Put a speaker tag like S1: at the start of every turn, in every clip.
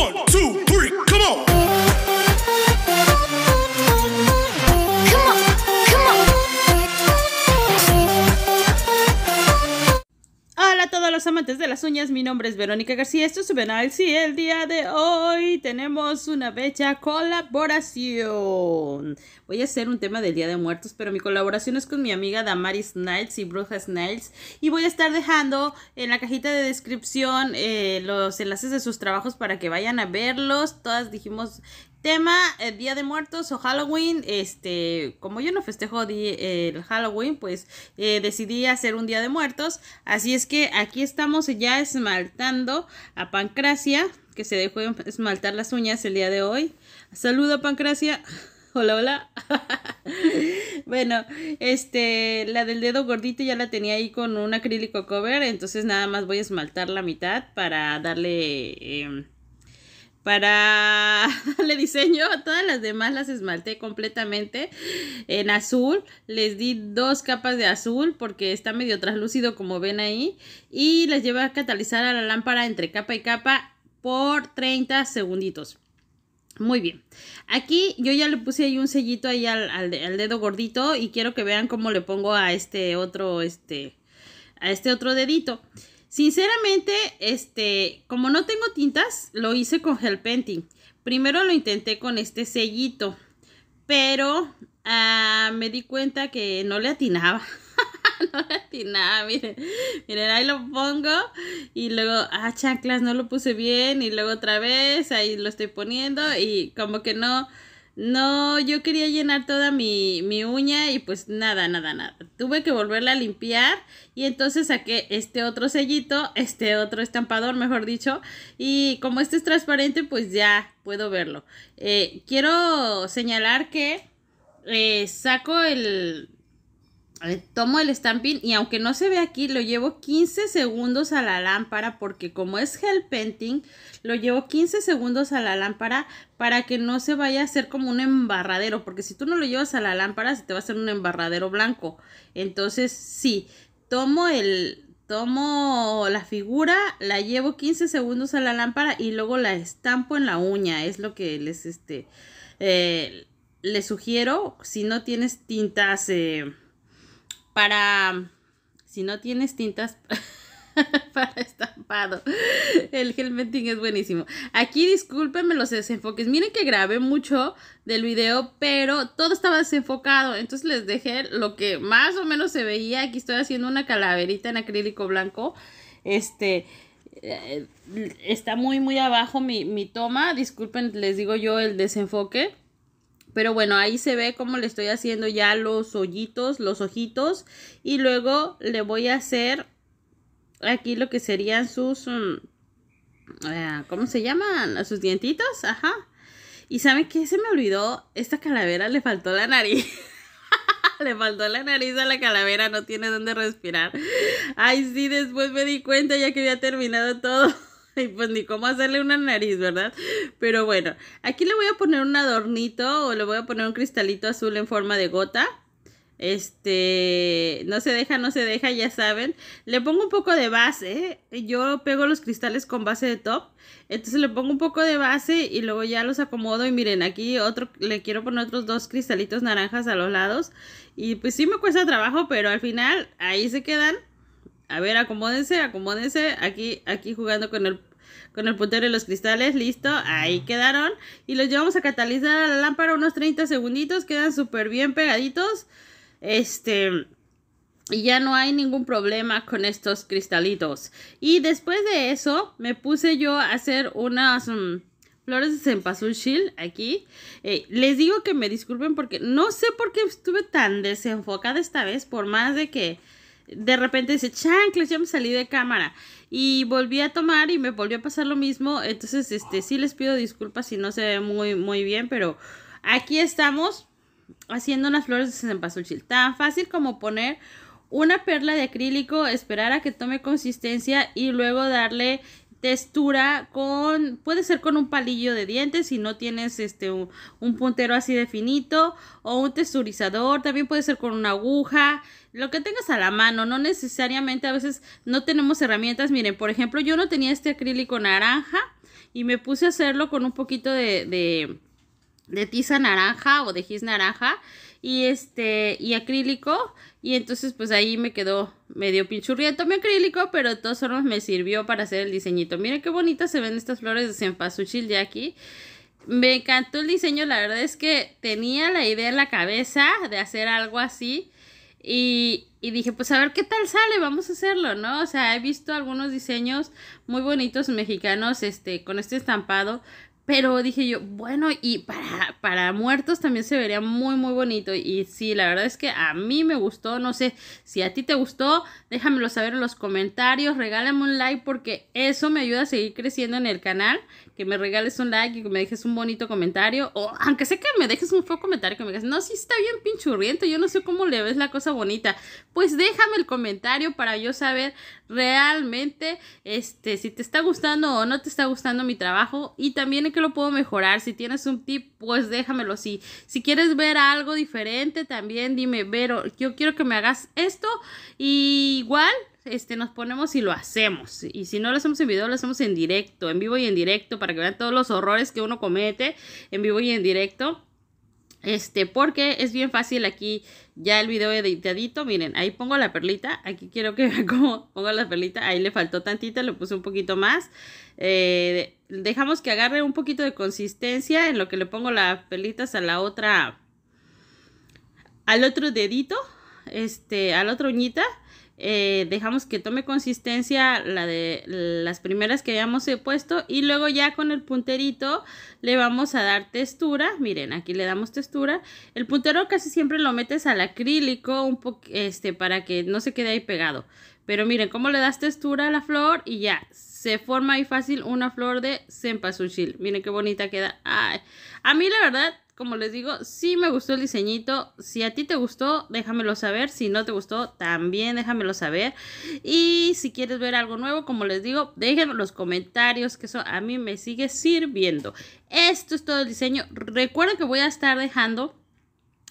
S1: One, two. amantes de las uñas, mi nombre es Verónica García, esto es Benal. el día de hoy tenemos una fecha colaboración. Voy a hacer un tema del Día de Muertos, pero mi colaboración es con mi amiga Damaris Niles y Brujas Niles. Y voy a estar dejando en la cajita de descripción eh, los enlaces de sus trabajos para que vayan a verlos. Todas dijimos Tema, el eh, Día de Muertos o Halloween, este, como yo no festejo eh, el Halloween, pues eh, decidí hacer un Día de Muertos, así es que aquí estamos ya esmaltando a Pancracia, que se dejó em, esmaltar las uñas el día de hoy. Saludo Pancracia. Hola, hola. bueno, este, la del dedo gordito ya la tenía ahí con un acrílico cover, entonces nada más voy a esmaltar la mitad para darle... Em, para le diseño todas las demás las esmalté completamente en azul. Les di dos capas de azul porque está medio traslúcido como ven ahí. Y las llevo a catalizar a la lámpara entre capa y capa por 30 segunditos. Muy bien, aquí yo ya le puse ahí un sellito ahí al, al, dedo gordito y quiero que vean cómo le pongo a este otro, este, a este otro dedito. Sinceramente, este, como no tengo tintas, lo hice con gel painting. Primero lo intenté con este sellito, pero ah, me di cuenta que no le atinaba. no le atinaba, miren, miren, ahí lo pongo y luego, ah, chanclas, no lo puse bien y luego otra vez, ahí lo estoy poniendo y como que no, no, yo quería llenar toda mi, uña y pues nada, nada, nada. Tuve que volverla a limpiar y entonces saqué este otro sellito, este otro estampador, mejor dicho. Y como este es transparente, pues ya puedo verlo. Eh, quiero señalar que eh, saco el, tomo el stamping y aunque no se ve aquí, lo llevo 15 segundos a la lámpara porque como es gel painting, lo llevo 15 segundos a la lámpara para que no se vaya a hacer como un embarradero, porque si tú no lo llevas a la lámpara se te va a hacer un embarradero blanco. Entonces, sí, tomo el tomo la figura, la llevo 15 segundos a la lámpara y luego la estampo en la uña, es lo que les este eh, sugiero si no tienes tintas eh, para, si no tienes tintas para estampado, el helmeting es buenísimo. Aquí discúlpenme los desenfoques, miren que grabé mucho del video, pero todo estaba desenfocado, entonces les dejé lo que más o menos se veía. Aquí estoy haciendo una calaverita en acrílico blanco, este eh, está muy muy abajo mi, mi, toma disculpen les digo yo el desenfoque pero bueno, ahí se ve cómo le estoy haciendo ya los hoyitos, los ojitos. Y luego le voy a hacer aquí lo que serían sus... Mm, eh, ¿Cómo se llaman? Sus dientitos, ajá. Y sabe qué? Se me olvidó, esta calavera le faltó la nariz. le faltó la nariz a la calavera, no tiene dónde respirar. Ay, sí, después me di cuenta ya que había terminado todo. y pues ni cómo hacerle una nariz, ¿verdad? Pero bueno, aquí le voy a poner un adornito o le voy a poner un cristalito azul en forma de gota. Este, no se deja, no se deja, ya saben. Le pongo un poco de base. Yo pego los cristales con base de top. Entonces le pongo un poco de base y luego ya los acomodo. Y miren, aquí otro, le quiero poner otros dos cristalitos naranjas a los lados. Y pues sí me cuesta trabajo, pero al final ahí se quedan. A ver, acomódense, acomódense. Aquí, aquí jugando con el, con el puntero de los cristales. Listo, ahí quedaron. Y los llevamos a catalizar a la lámpara unos 30 segunditos. Quedan súper bien pegaditos. Este... Y ya no hay ningún problema con estos cristalitos. Y después de eso, me puse yo a hacer unas... Mm, flores de cempasúchil Shield aquí. Eh, les digo que me disculpen porque no sé por qué estuve tan desenfocada esta vez, por más de que de repente dice, chancles, ya me salí de cámara. Y volví a tomar y me volvió a pasar lo mismo. Entonces, este, sí les pido disculpas si no se ve muy, muy bien, pero aquí estamos haciendo unas flores de cempasúchil. Tan fácil como poner una perla de acrílico, esperar a que tome consistencia y luego darle textura con puede ser con un palillo de dientes si no tienes este un, puntero así de finito o un texturizador también puede ser con una aguja lo que tengas a la mano no necesariamente a veces no tenemos herramientas miren por ejemplo yo no tenía este acrílico naranja y me puse a hacerlo con un poquito de de tiza naranja o de gis naranja y este y acrílico y entonces pues ahí me quedó medio pinchurriento mi acrílico pero de todas formas me sirvió para hacer el diseñito miren qué bonitas se ven estas flores de cempasúchil ya aquí me encantó el diseño la verdad es que tenía la idea en la cabeza de hacer algo así y, dije, pues a ver qué tal sale, vamos a hacerlo, ¿no? O sea, he visto algunos diseños muy bonitos mexicanos, este, con este estampado, pero dije yo, bueno, y para, para muertos también se vería muy, muy bonito. Y sí, la verdad es que a mí me gustó. No sé si a ti te gustó, déjamelo saber en los comentarios. Regálame un like porque eso me ayuda a seguir creciendo en el canal que me regales un like y que me dejes un bonito comentario, o aunque sé que me dejes un feo comentario, que me digas, no, sí está bien pinchurriente. yo no sé cómo le ves la cosa bonita, pues déjame el comentario para yo saber realmente este, si te está gustando o no te está gustando mi trabajo y también en qué lo puedo mejorar, si tienes un tip, pues déjamelo, si, si quieres ver algo diferente, también dime, Pero yo quiero que me hagas esto, y igual este, nos ponemos y lo hacemos. Y si no lo hacemos en video, lo hacemos en directo, en vivo y en directo, para que vean todos los horrores que uno comete en vivo y en directo. Este, porque es bien fácil aquí ya el video editadito, miren, ahí pongo la perlita, aquí quiero que vean cómo pongo la perlita, ahí le faltó tantita, le puse un poquito más, eh, dejamos que agarre un poquito de consistencia en lo que le pongo las perlitas a la otra, al otro dedito, este, a la otra uñita, eh, dejamos que tome consistencia la de las primeras que habíamos puesto y luego ya con el punterito le vamos a dar textura, miren aquí le damos textura, el puntero casi siempre lo metes al acrílico un poco este, para que no se quede ahí pegado, pero miren cómo le das textura a la flor y ya, se forma ahí fácil una flor de cempasúchil. Miren qué bonita queda. a mí la verdad como les digo, sí me gustó el diseñito. Si a ti te gustó, déjamelo saber. Si no te gustó, también déjamelo saber. Y si quieres ver algo nuevo, como les digo, déjenme los comentarios, que eso a mí me sigue sirviendo. Esto es todo el diseño. Recuerden que voy a estar dejando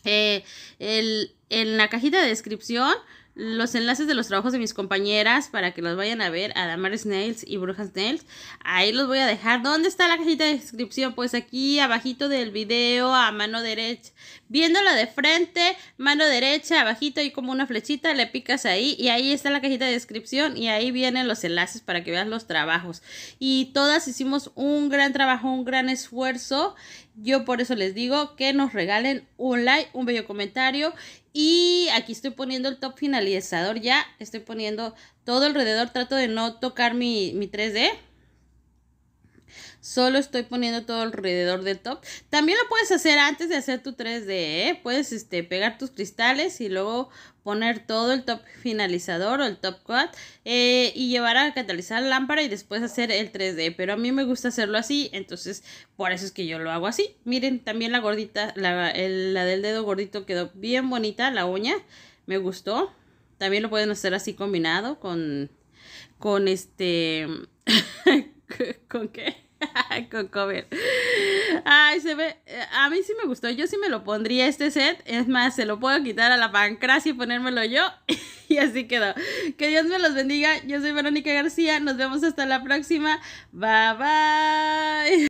S1: eh, en la cajita de descripción los enlaces de los trabajos de mis compañeras para que los vayan a ver, a Damaris Snails y Brujas Nails. Ahí los voy a dejar. ¿Dónde está la cajita de descripción? Pues aquí abajito del video, a mano derecha. Viéndola de frente, mano derecha, abajito y como una flechita, le picas ahí y ahí está la cajita de descripción y ahí vienen los enlaces para que veas los trabajos. Y todas hicimos un gran trabajo, un gran esfuerzo yo por eso les digo que nos regalen un like, un bello comentario. Y aquí estoy poniendo el top finalizador ya. Estoy poniendo todo alrededor. Trato de no tocar mi, 3D. Solo estoy poniendo todo alrededor del top. También lo puedes hacer antes de hacer tu 3D, ¿eh? Puedes este, pegar tus cristales y luego poner todo el top finalizador o el top cut eh, y llevar a catalizar la lámpara y después hacer el 3D. Pero a mí me gusta hacerlo así, entonces por eso es que yo lo hago así. Miren, también la gordita, la, la del dedo gordito quedó bien bonita, la uña, me gustó. También lo pueden hacer así combinado con, con este, ¿con qué? con cover. Ay, se ve. Eh, a mí sí me gustó. Yo sí me lo pondría este set. Es más, se lo puedo quitar a la pancracia y ponérmelo yo. y así quedó. Que Dios me los bendiga. Yo soy Verónica García. Nos vemos hasta la próxima. Bye bye.